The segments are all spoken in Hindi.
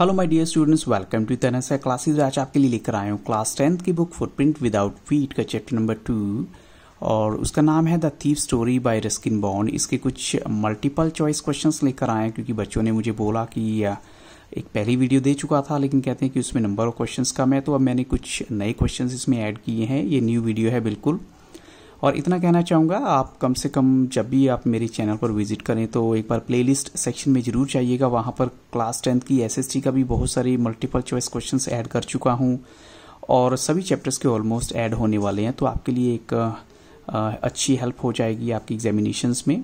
Hello my dear students welcome to तरह क्लासेज आज आपके लिए लेकर आया हूँ क्लास टेंथ की बुक फुटप्रिंट विदाउट फीट का चैप्टर नंबर टू और उसका नाम है the thief story by Ruskin Bond इसके कुछ मल्टीपल चॉइस क्वेश्चंस लेकर आए हैं क्योंकि बच्चों ने मुझे बोला कि एक पहली वीडियो दे चुका था लेकिन कहते हैं कि उसमें नंबर ऑफ क्वेश्चन कम है तो अब मैंने कुछ नए क्वेश्चन इसमें ऐड किए हैं ये न्यू वीडियो है बिल्कुल और इतना कहना चाहूँगा आप कम से कम जब भी आप मेरे चैनल पर विजिट करें तो एक बार प्लेलिस्ट सेक्शन में जरूर जाइएगा वहाँ पर क्लास टेंथ की एसएसटी का भी बहुत सारी मल्टीपल चॉइस क्वेश्चंस ऐड कर चुका हूँ और सभी चैप्टर्स के ऑलमोस्ट ऐड होने वाले हैं तो आपके लिए एक अच्छी हेल्प हो जाएगी आपकी एग्जामिनेशंस में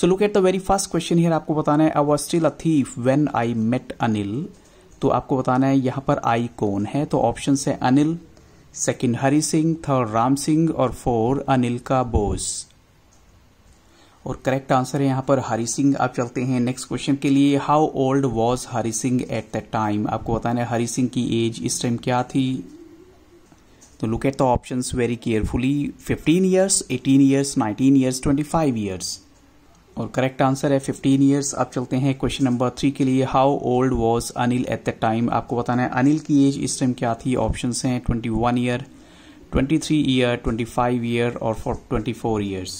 so look at the very first question here आपको बताना है I was still a thief when I met Anil तो आपको बताना है यहाँ पर आई कौन है तो ऑप्शन है अनिल सेकंड हरि सिंह थर्ड राम सिंह और फोर अनिल का बोस और करेक्ट आंसर है यहां पर हरि सिंह आप चलते हैं नेक्स्ट क्वेश्चन के लिए how old was Hari Singh at the time आपको बताना है हरि सिंह की एज इस टाइम क्या थी तो look at the options very carefully 15 years 18 years 19 years 25 years और करेक्ट आंसर है 15 इयर्स अब चलते हैं क्वेश्चन नंबर थ्री के लिए how old was Anil at the time आपको बताना है अनिल की एज इस टाइम क्या थी ऑप्शन हैं 21 ईयर 23 ईयर 25 ईयर और फॉर ट्वेंटी ईयर्स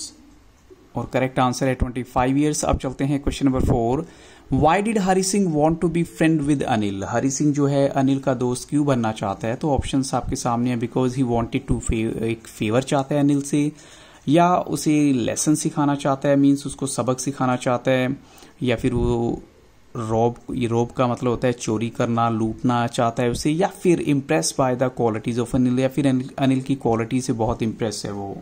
और करेक्ट आंसर है 25 ईयर्स अब चलते हैं question number four why did Hari Singh want to be friend with Anil Hari Singh जो है अनिल का दोस्त क्यों बनना चाहता है तो ऑप्शन आपके सामने बिकॉज ही वॉन्टेड टू एक फेवर चाहता है अनिल से या उसे लेसन सिखाना चाहता है मीन्स उसको सबक सिखाना चाहता है या फिर वो रोब ये रोब का मतलब होता है चोरी करना लूटना चाहता है उसे या फिर impress by the qualities of Anil या फिर अनिल की क्वालिटी से बहुत इम्प्रेस है वो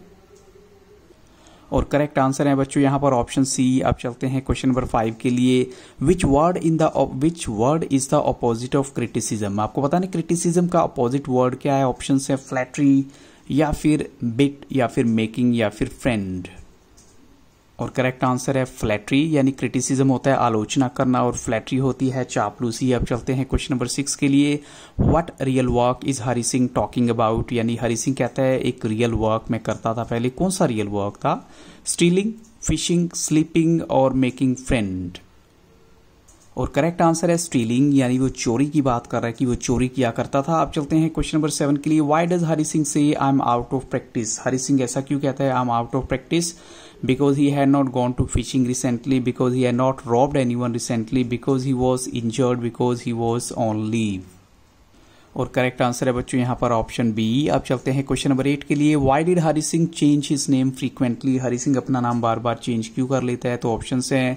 और करेक्ट आंसर है बच्चों यहां पर ऑप्शन सी आप चलते हैं क्वेश्चन नंबर फाइव के लिए which word in the which word is the opposite of criticism आपको पता नहीं क्रिटिसिज्म का अपोजिट वर्ड क्या है ऑप्शन है फ्लैटरी या फिर बिट या फिर मेकिंग या फिर फ्रेंड और करेक्ट आंसर है फ्लैटरी यानी क्रिटिसिज्म होता है आलोचना करना और फ्लैटरी होती है चापलूसी अब चलते हैं क्वेश्चन नंबर सिक्स के लिए what real work is Hari Singh talking about यानी हरी सिंह कहता है एक रियल वर्क मैं करता था पहले कौन सा रियल वर्क था स्टीलिंग फिशिंग स्लीपिंग और मेकिंग फ्रेंड और करेक्ट आंसर है स्टीलिंग यानी वो चोरी की बात कर रहा है कि वो चोरी किया करता था आप चलते हैं क्वेश्चन नंबर सेवन के लिए why does Hari Singh say I am out of practice Hari Singh ऐसा क्यों कहता है I am out of practice because he had not gone to fishing recently because he had not robbed anyone recently because he was injured because he was on leave और करेक्ट आंसर है बच्चों यहां पर ऑप्शन बी अब चलते हैं क्वेश्चन नंबर एट के लिए why did Hari Singh change his name frequently Hari Singh अपना नाम बार बार चेंज क्यों कर लेता है तो ऑप्शन है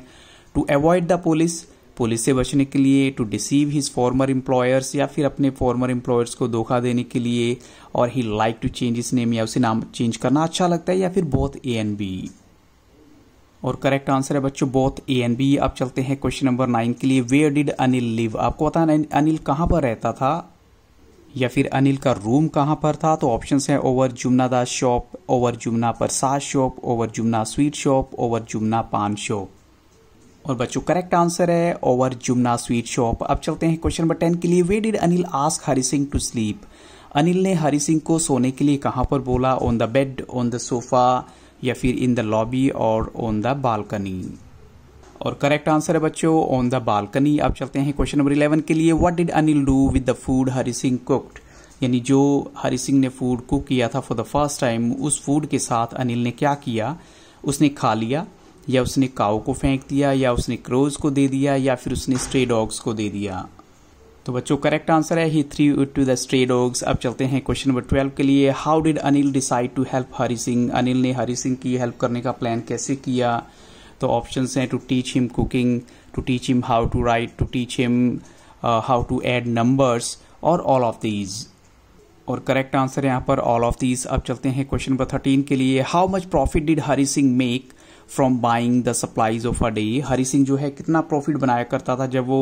to avoid the police police से बचने के लिए to deceive his former employers या फिर अपने फॉर्मर एम्प्लॉयर्स को धोखा देने के लिए और he like to change his name या उसे नाम चेंज करना अच्छा लगता है या फिर बहुत ए एन बी और करेक्ट आंसर है बच्चों बोथ ए एन बी अब चलते हैं क्वेश्चन नंबर नाइन के लिए वेयर डिड अनिल लिव आपको पता है अनिल कहां पर रहता था या फिर अनिल का रूम कहां पर था तो ऑप्शन है over Jumna Das shop over Jumna Prasad shop over Jumna sweet shop over Jumna paan shop और बच्चों करेक्ट आंसर है ओवर जुमना स्वीट शॉप अब चलते हैं क्वेश्चन नंबर टेन के लिए where did Anil ask Hari Singh to sleep Anil ने हरि सिंह को सोने के लिए कहाँ पर बोला on the bed on the sofa या फिर इन द लॉबी और ऑन द बालकनी और करेक्ट आंसर है बच्चों ऑन द बालकनी अब चलते हैं क्वेश्चन नंबर इलेवन के लिए what did Anil do with the food Hari Singh cooked यानी जो हरि सिंह ने फूड कुक किया था फॉर द फर्स्ट टाइम उस फूड के साथ अनिल ने क्या किया उसने खा लिया या उसने काओ को फेंक दिया या उसने क्रोज को दे दिया या फिर उसने स्ट्रे डॉग्स को दे दिया तो बच्चों करेक्ट आंसर है he threw to the stray dogs अब चलते हैं क्वेश्चन नंबर ट्वेल्व के लिए how did Anil decide to help Hari Singh Anil ने हरी सिंह की हेल्प करने का प्लान कैसे किया तो ऑप्शन हैं to teach him cooking to teach him how to write to teach him how to add numbers और ऑल ऑफ दीज और करेक्ट आंसर यहाँ पर ऑल ऑफ दीज अब चलते हैं क्वेश्चन नंबर थर्टीन के लिए how much profit did Hari Singh make from buying the supplies of a day Hari Singh जो है कितना प्रॉफिट बनाया करता था जब वो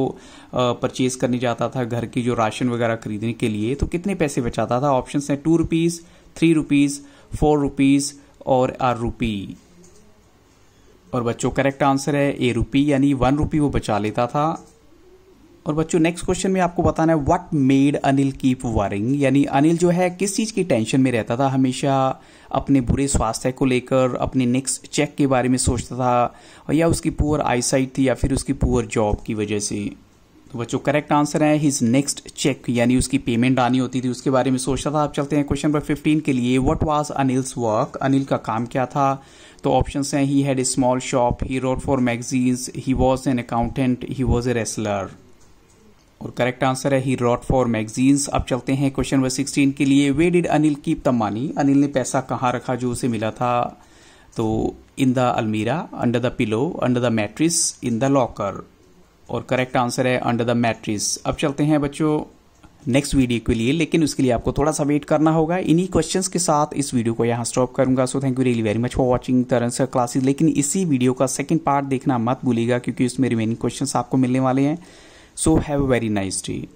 परचेज करने जाता था घर की जो राशन वगैरह खरीदने के लिए तो कितने पैसे बचाता था ऑप्शन है two rupees three rupees four rupees और आर रुपी और बच्चों करेक्ट आंसर है ए रुपी यानी वन रुपी वो बचा लेता था और बच्चों नेक्स्ट क्वेश्चन में आपको बताना है what made Anil keep worrying यानी अनिल जो है किस चीज़ की टेंशन में रहता था हमेशा अपने बुरे स्वास्थ्य को लेकर अपने नेक्स्ट चेक के बारे में सोचता था या उसकी पुअर आईसाइट थी या फिर उसकी पुअर जॉब की वजह से तो बच्चों करेक्ट आंसर है हिज नेक्स्ट चेक यानी उसकी पेमेंट आनी होती थी उसके बारे में सोचता था आप चलते हैं क्वेश्चन नंबर फिफ्टीन के लिए what was Anil's work Anil का काम क्या था तो ऑप्शन हैं he had a small shop he wrote for magazines he was an accountant he was a wrestler और करेक्ट आंसर है ही रॉट फॉर मैगजीन्स अब चलते हैं क्वेश्चन नंबर सिक्सटीन के लिए where did Anil keep the money Anil ने पैसा कहाँ रखा जो उसे मिला था तो in the almirah under the pillow under the mattress in the locker और करेक्ट आंसर है अंडर द मैट्रिस अब चलते हैं बच्चों नेक्स्ट वीडियो के लिए लेकिन उसके लिए आपको थोड़ा सा वेट करना होगा इन्हीं क्वेश्चंस के साथ इस वीडियो को यहाँ स्टॉप करूंगा so thank you really very much for watching Taran sir classes लेकिन इसी वीडियो का सेकंड पार्ट देखना मत भूलिएगा क्योंकि उसमें रिमेनिंग क्वेश्चंस आपको मिलने वाले हैं So have a very nice day.